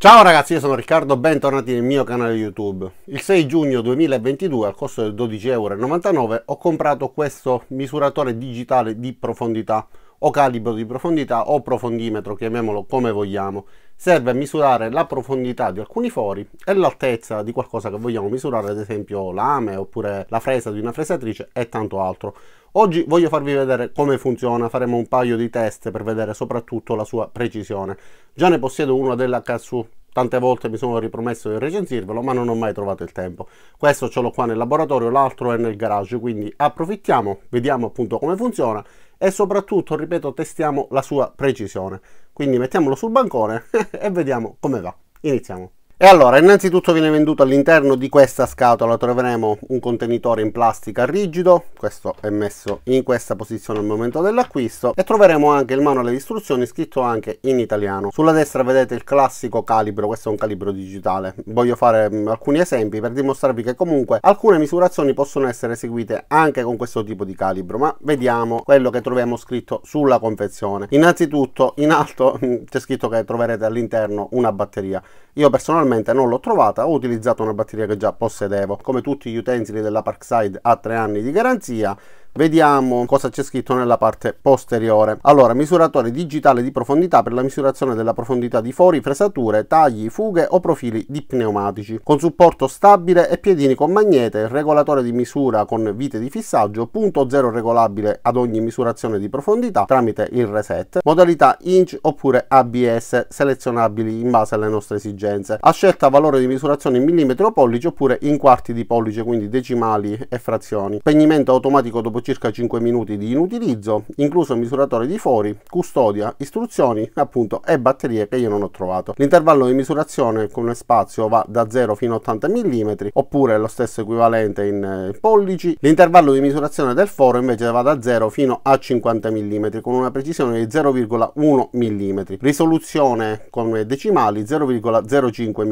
Ciao ragazzi, io sono Riccardo, bentornati nel mio canale YouTube. Il 6 giugno 2022 al costo del 12,99€ ho comprato questo misuratore digitale di profondità o calibro di profondità o profondimetro, chiamiamolo come vogliamo. Serve a misurare la profondità di alcuni fori e l'altezza di qualcosa che vogliamo misurare, ad esempio lame oppure la fresa di una fresatrice e tanto altro. Oggi voglio farvi vedere come funziona, faremo un paio di test per vedere soprattutto la sua precisione. Già ne possiedo uno dell'HSU, tante volte mi sono ripromesso di recensirvelo ma non ho mai trovato il tempo. Questo ce l'ho qua nel laboratorio, l'altro è nel garage, quindi approfittiamo, vediamo appunto come funziona e soprattutto, ripeto, testiamo la sua precisione. Quindi mettiamolo sul bancone e vediamo come va. Iniziamo. E allora, innanzitutto viene venduto all'interno di questa scatola, troveremo un contenitore in plastica rigido, questo è messo in questa posizione al momento dell'acquisto, e troveremo anche il manuale di istruzioni scritto anche in italiano. Sulla destra vedete il classico calibro, questo è un calibro digitale. Voglio fare mm, alcuni esempi per dimostrarvi che comunque alcune misurazioni possono essere eseguite anche con questo tipo di calibro, ma vediamo quello che troviamo scritto sulla confezione. Innanzitutto, in alto mm, c'è scritto che troverete all'interno una batteria. Io personalmente finalmente non l'ho trovata, ho utilizzato una batteria che già possedevo. Come tutti gli utensili della Parkside a tre anni di garanzia, Vediamo cosa c'è scritto nella parte posteriore. Allora, misuratore digitale di profondità per la misurazione della profondità di fori, fresature, tagli, fughe o profili di pneumatici, con supporto stabile e piedini con magnete, regolatore di misura con vite di fissaggio, punto zero regolabile ad ogni misurazione di profondità tramite il reset, modalità inch oppure ABS selezionabili in base alle nostre esigenze. A scelta valore di misurazione in millimetro pollice oppure in quarti di pollice, quindi decimali e frazioni. Spegnimento automatico dopo circa 5 minuti di inutilizzo, incluso misuratore di fori, custodia, istruzioni appunto e batterie che io non ho trovato. L'intervallo di misurazione con spazio va da 0 fino a 80 mm oppure lo stesso equivalente in eh, pollici. L'intervallo di misurazione del foro invece va da 0 fino a 50 mm con una precisione di 0,1 mm. Risoluzione con decimali 0,05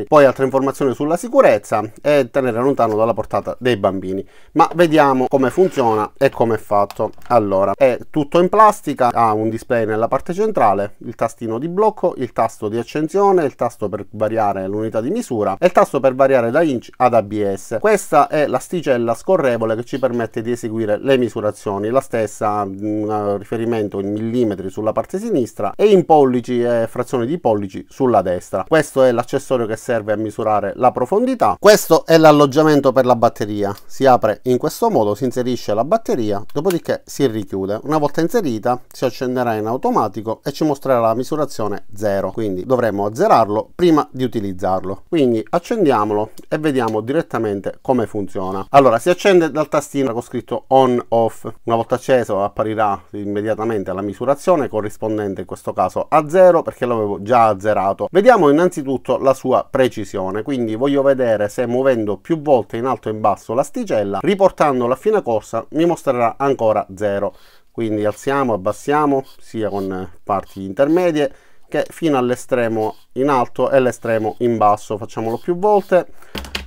mm. Poi altre informazioni sulla sicurezza e tenere lontano dalla portata dei bambini. Ma vediamo come funziona funziona e come è fatto allora è tutto in plastica ha un display nella parte centrale il tastino di blocco il tasto di accensione il tasto per variare l'unità di misura e il tasto per variare da inch ad abs questa è l'asticella scorrevole che ci permette di eseguire le misurazioni la stessa mh, mm, riferimento in millimetri sulla parte sinistra e in pollici e eh, frazioni di pollici sulla destra questo è l'accessorio che serve a misurare la profondità questo è l'alloggiamento per la batteria si apre in questo modo si inserisce la la batteria, dopodiché si richiude. Una volta inserita si accenderà in automatico e ci mostrerà la misurazione 0, quindi dovremo azzerarlo prima di utilizzarlo. Quindi accendiamolo e vediamo direttamente come funziona. Allora si accende dal tastino con scritto on off. Una volta acceso apparirà immediatamente la misurazione corrispondente in questo caso a 0 perché l'avevo già azzerato. Vediamo innanzitutto la sua precisione, quindi voglio vedere se muovendo più volte in alto e in basso l'asticella, riportandola a fine corsa, mi mostrerà ancora 0 quindi alziamo abbassiamo sia con parti intermedie che fino all'estremo in alto e l'estremo in basso facciamolo più volte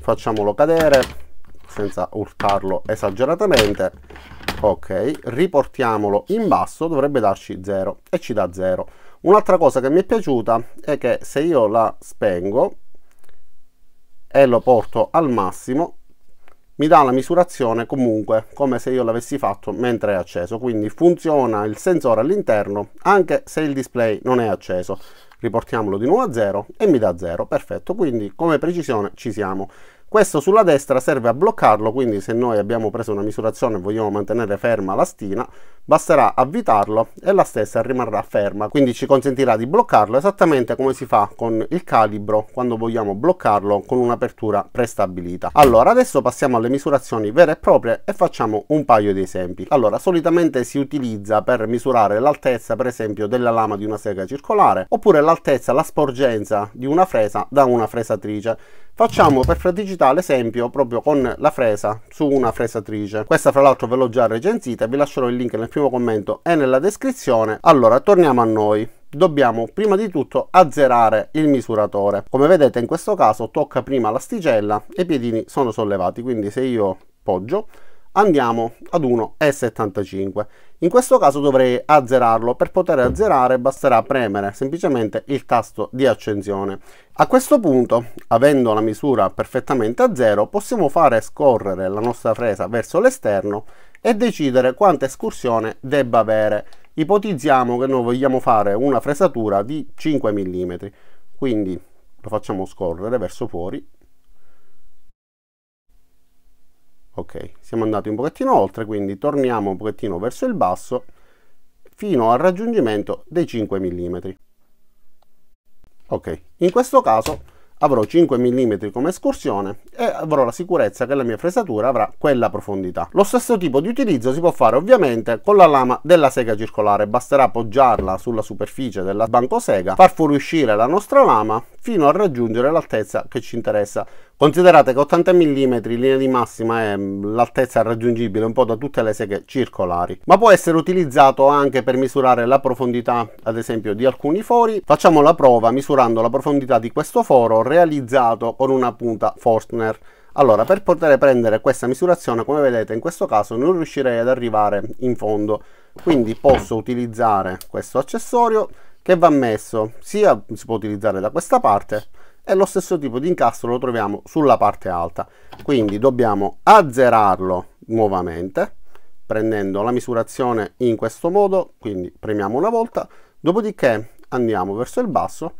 facciamolo cadere senza urtarlo esageratamente ok riportiamolo in basso dovrebbe darci 0 e ci dà 0 un'altra cosa che mi è piaciuta è che se io la spengo e lo porto al massimo mi dà la misurazione comunque come se io l'avessi fatto mentre è acceso quindi funziona il sensore all'interno anche se il display non è acceso riportiamolo di nuovo a 0 e mi dà 0 perfetto quindi come precisione ci siamo questo sulla destra serve a bloccarlo quindi se noi abbiamo preso una misurazione e vogliamo mantenere ferma la stina Basterà avvitarlo e la stessa rimarrà ferma, quindi ci consentirà di bloccarlo esattamente come si fa con il calibro quando vogliamo bloccarlo con un'apertura prestabilita. Allora, adesso passiamo alle misurazioni vere e proprie e facciamo un paio di esempi. Allora, solitamente si utilizza per misurare l'altezza, per esempio, della lama di una sega circolare, oppure l'altezza, la sporgenza di una fresa da una fresatrice. Facciamo per praticità l'esempio proprio con la fresa su una fresatrice. Questa fra l'altro ve l'ho già recensita, vi lascerò il link nel primo commento è nella descrizione. Allora, torniamo a noi dobbiamo prima di tutto azzerare il misuratore come vedete in questo caso tocca prima l'asticella e i piedini sono sollevati quindi se io poggio andiamo ad 1,75 in questo caso dovrei azzerarlo per poter azzerare basterà premere semplicemente il tasto di accensione a questo punto avendo la misura perfettamente a zero possiamo fare scorrere la nostra fresa verso l'esterno e decidere quanta escursione debba avere. Ipotizziamo che noi vogliamo fare una fresatura di 5 mm, quindi lo facciamo scorrere verso fuori. Ok, siamo andati un pochettino oltre, quindi torniamo un pochettino verso il basso fino al raggiungimento dei 5 mm. Ok, in questo caso avrò 5 mm come escursione e avrò la sicurezza che la mia fresatura avrà quella profondità. Lo stesso tipo di utilizzo si può fare ovviamente con la lama della sega circolare, basterà appoggiarla sulla superficie della banco sega, far fuoriuscire la nostra lama fino a raggiungere l'altezza che ci interessa. Considerate che 80 mm linea di massima è mm, l'altezza raggiungibile un po' da tutte le seghe circolari, ma può essere utilizzato anche per misurare la profondità ad esempio di alcuni fori. Facciamo la prova misurando la profondità di questo foro realizzato con una punta Forstner. Allora, per poter prendere questa misurazione, come vedete in questo caso non riuscirei ad arrivare in fondo, quindi posso utilizzare questo accessorio che va messo sia si può utilizzare da questa parte e lo stesso tipo di incastro lo troviamo sulla parte alta quindi dobbiamo azzerarlo nuovamente prendendo la misurazione in questo modo quindi premiamo una volta dopodiché andiamo verso il basso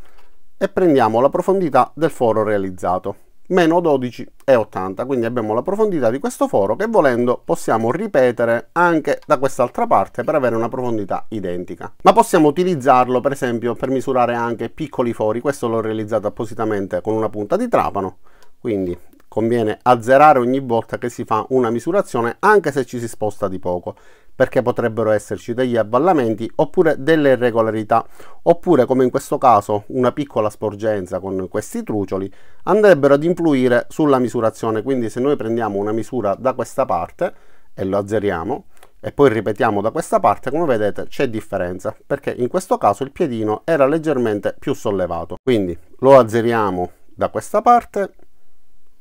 e prendiamo la profondità del foro realizzato meno 12,80 quindi abbiamo la profondità di questo foro che volendo possiamo ripetere anche da quest'altra parte per avere una profondità identica ma possiamo utilizzarlo per esempio per misurare anche piccoli fori questo l'ho realizzato appositamente con una punta di trapano quindi conviene azzerare ogni volta che si fa una misurazione anche se ci si sposta di poco perché potrebbero esserci degli avvallamenti oppure delle irregolarità, oppure come in questo caso una piccola sporgenza con questi trucioli andrebbero ad influire sulla misurazione, quindi se noi prendiamo una misura da questa parte e lo azzeriamo, e poi ripetiamo da questa parte come vedete c'è differenza perché in questo caso il piedino era leggermente più sollevato quindi lo azzeriamo da questa parte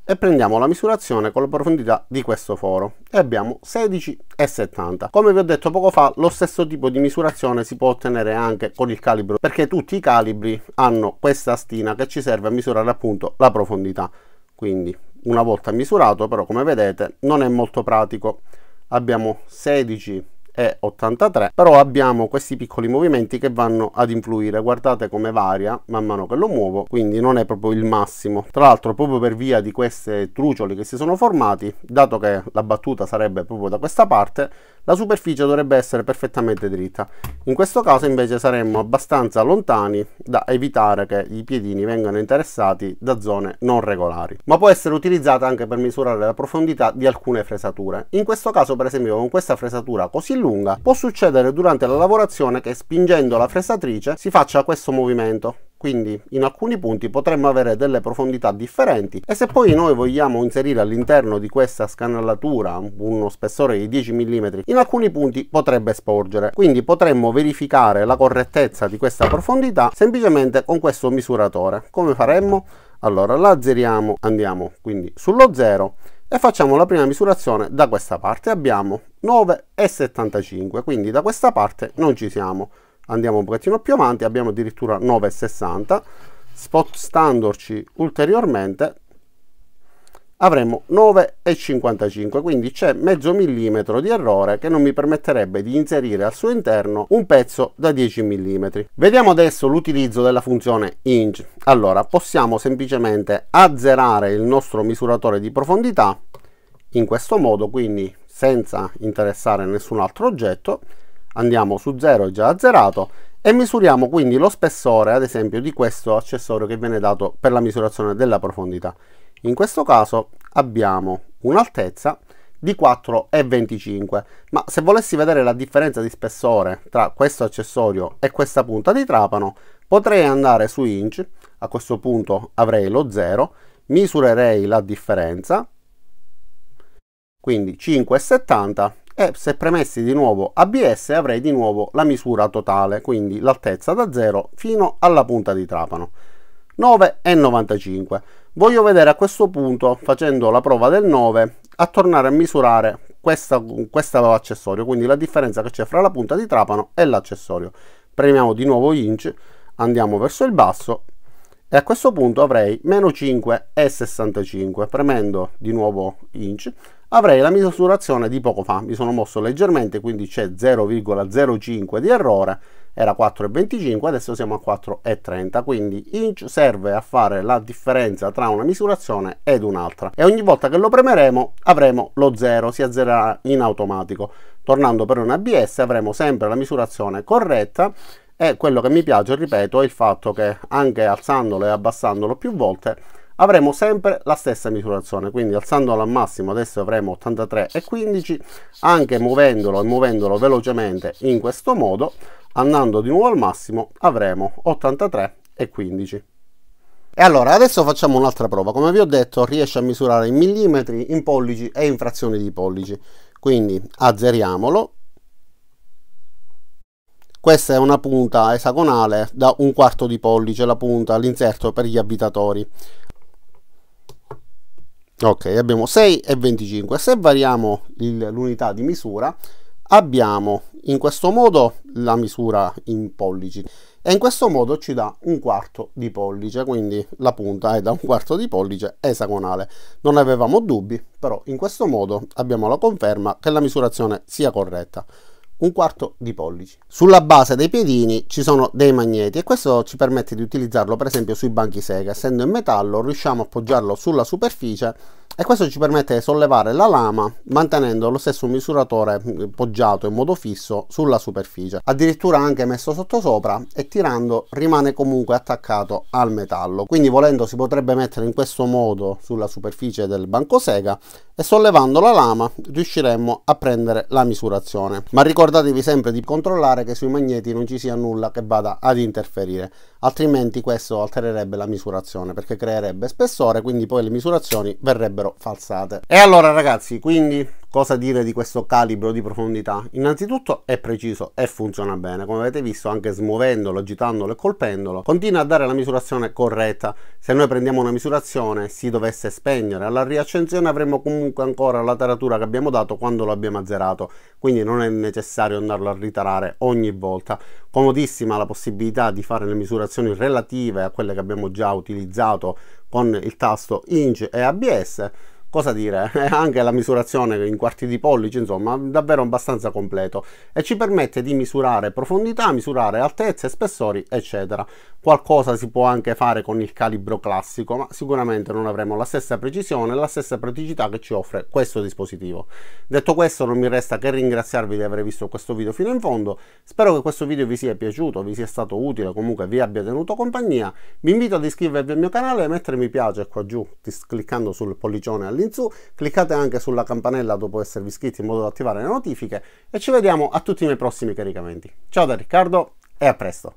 e prendiamo la misurazione con la profondità di questo foro e abbiamo 16,70 come vi ho detto poco fa lo stesso tipo di misurazione si può ottenere anche con il calibro perché tutti i calibri hanno questa stina che ci serve a misurare appunto la profondità quindi una volta misurato però come vedete non è molto pratico abbiamo 16 e 83 però abbiamo questi piccoli movimenti che vanno ad influire guardate come varia man mano che lo muovo quindi non è proprio il massimo tra l'altro proprio per via di queste trucioli che si sono formati dato che la battuta sarebbe proprio da questa parte la superficie dovrebbe essere perfettamente dritta in questo caso invece saremmo abbastanza lontani da evitare che i piedini vengano interessati da zone non regolari ma può essere utilizzata anche per misurare la profondità di alcune fresature in questo caso per esempio con questa fresatura così lunga, può succedere durante la lavorazione che spingendo la fresatrice si faccia questo movimento quindi in alcuni punti potremmo avere delle profondità differenti e se poi noi vogliamo inserire all'interno di questa scanalatura uno spessore di 10 mm in alcuni punti potrebbe sporgere quindi potremmo verificare la correttezza di questa profondità semplicemente con questo misuratore come faremmo? allora la zeriamo andiamo quindi sullo zero e facciamo la prima misurazione da questa parte abbiamo 9,75 quindi da questa parte non ci siamo andiamo un pochettino più avanti abbiamo addirittura 9,60 spostandoci ulteriormente avremo 9,55 quindi c'è mezzo millimetro di errore che non mi permetterebbe di inserire al suo interno un pezzo da 10 mm vediamo adesso l'utilizzo della funzione inch allora possiamo semplicemente azzerare il nostro misuratore di profondità in questo modo quindi senza interessare nessun altro oggetto andiamo su 0 è già azzerato e misuriamo quindi lo spessore ad esempio di questo accessorio che viene dato per la misurazione della profondità in questo caso abbiamo un'altezza di 4,25 ma se volessi vedere la differenza di spessore tra questo accessorio e questa punta di trapano potrei andare su inch a questo punto avrei lo 0 misurerei la differenza quindi 5,70 e se premessi di nuovo ABS avrei di nuovo la misura totale quindi l'altezza da 0 fino alla punta di trapano 9,95. Voglio vedere a questo punto, facendo la prova del 9, a tornare a misurare questo accessorio, quindi la differenza che c'è fra la punta di trapano e l'accessorio. Premiamo di nuovo inch, andiamo verso il basso e a questo punto avrei meno 5,65. Premendo di nuovo inch, avrei la misurazione di poco fa. Mi sono mosso leggermente, quindi c'è 0,05 di errore era 4,25 adesso siamo a 4,30 quindi inch serve a fare la differenza tra una misurazione ed un'altra e ogni volta che lo premeremo avremo lo 0 si azzererà in automatico tornando per un ABS avremo sempre la misurazione corretta e quello che mi piace ripeto è il fatto che anche alzandolo e abbassandolo più volte avremo sempre la stessa misurazione quindi alzandolo al massimo adesso avremo 83,15 anche muovendolo e muovendolo velocemente in questo modo andando di nuovo al massimo avremo 83 e 15 e allora adesso facciamo un'altra prova come vi ho detto riesce a misurare in millimetri in pollici e in frazioni di pollici quindi azzeriamolo questa è una punta esagonale da un quarto di pollice la punta l'inserto per gli abitatori ok abbiamo 6 e 25 se variamo l'unità di misura abbiamo in questo modo la misura in pollici e in questo modo ci dà un quarto di pollice quindi la punta è da un quarto di pollice esagonale non avevamo dubbi però in questo modo abbiamo la conferma che la misurazione sia corretta un quarto di pollice. Sulla base dei piedini ci sono dei magneti e questo ci permette di utilizzarlo per esempio sui banchi sega, essendo in metallo riusciamo a appoggiarlo sulla superficie e questo ci permette di sollevare la lama mantenendo lo stesso misuratore mm, poggiato in modo fisso sulla superficie, addirittura anche messo sotto sopra e tirando rimane comunque attaccato al metallo, quindi volendo si potrebbe mettere in questo modo sulla superficie del banco sega e sollevando la lama riusciremmo a prendere la misurazione. Ma ricordatevi sempre di controllare che sui magneti non ci sia nulla che vada ad interferire altrimenti questo altererebbe la misurazione perché creerebbe spessore, quindi poi le misurazioni verrebbero falsate. E allora ragazzi, quindi cosa dire di questo calibro di profondità? Innanzitutto è preciso e funziona bene, come avete visto anche smuovendolo, agitandolo e colpendolo, continua a dare la misurazione corretta. Se noi prendiamo una misurazione si dovesse spegnere, alla riaccensione avremo comunque ancora la taratura che abbiamo dato quando lo abbiamo azzerato, quindi non è necessario andarlo a ritarare ogni volta comodissima la possibilità di fare le misurazioni relative a quelle che abbiamo già utilizzato con il tasto INC e ABS cosa dire, eh, anche la misurazione in quarti di pollice, insomma, davvero abbastanza completo e ci permette di misurare profondità, misurare altezze, spessori, eccetera. Qualcosa si può anche fare con il calibro classico, ma sicuramente non avremo la stessa precisione, la stessa praticità che ci offre questo dispositivo. Detto questo, non mi resta che ringraziarvi di aver visto questo video fino in fondo. Spero che questo video vi sia piaciuto, vi sia stato utile, comunque vi abbia tenuto compagnia. Vi invito ad iscrivervi al mio canale, mettere mi piace qua giù, cliccando sul pollicione all'interno in su, cliccate anche sulla campanella dopo esservi iscritti in modo da attivare le notifiche e ci vediamo a tutti i miei prossimi caricamenti. Ciao da Riccardo e a presto!